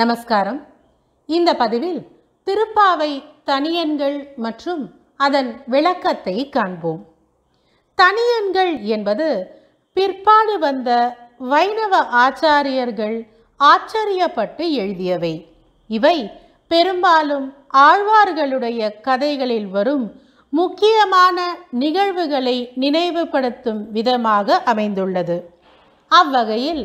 நமஸ்காரம் இந்த பதிவில் திருப்பாவை தனியன்கள் மற்றும் அதன் விளக்கத்தை காண்போம் தனியன்கள் என்பது பிற்பாடு வந்த வைணவ ஆச்சாரியர்கள் ஆச்சரியப்பட்டு எழுதியவை இவை பெரும்பாலும் ஆழ்வார்களுடைய கதைகளில் வரும் முக்கியமான நிகழ்வுகளை நினைவுபடுத்தும் விதமாக அமைந்துள்ளது அவ்வகையில்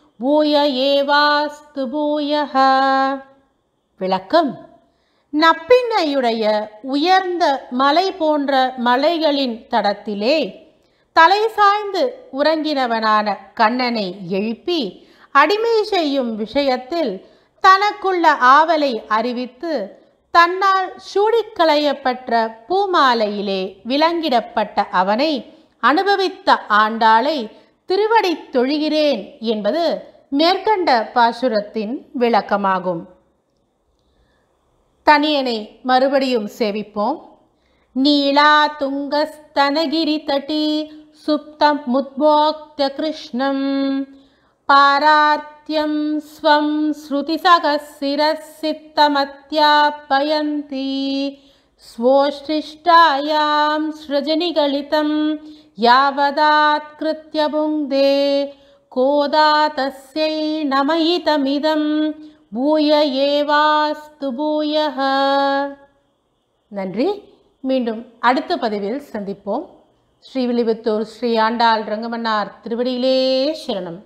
பூய ஏவாஸ்து பூயஹ விளக்கம் நப்பின்னையுடைய உயர்ந்த மலை போன்ற மலைகளின் தடத்திலே தலை சாய்ந்து உறங்கினவனான கண்ணனை எழுப்பி அடிமை செய்யும் விஷயத்தில் தனக்குள்ள ஆவலை அறிவித்து தன்னால் சூடிக்களையப்பட்ட பூமாலையிலே விலங்கிடப்பட்ட அவனை அனுபவித்த ஆண்டாளை திருவடி தொழுகிறேன் என்பது மேற்கண்ட பாசுரத்தின் விளக்கமாகும் தனியனை மறுபடியும் சேவிப்போம் நீலா துங்கஸ்தனகிரி தட்டி சுப்தம் முத்போக்த கிருஷ்ணம் பாரார்த்தியம் ஸ்வம் ஸ்ருதி பயந்தி स्वोसृष्टायां सृजनिगलितं यावदात्कृत्य भुङ्क्ते कोदातस्यै नमयितमिदं भूय ஏவாஸ்து பூயக நன்றி மீண்டும் அடுத்த பதிவில் சந்திப்போம் ஸ்ரீவில்லிபுத்தூர் ஸ்ரீ ஆண்டாள் ரங்கமன்னார் திருவடியிலே சரணம்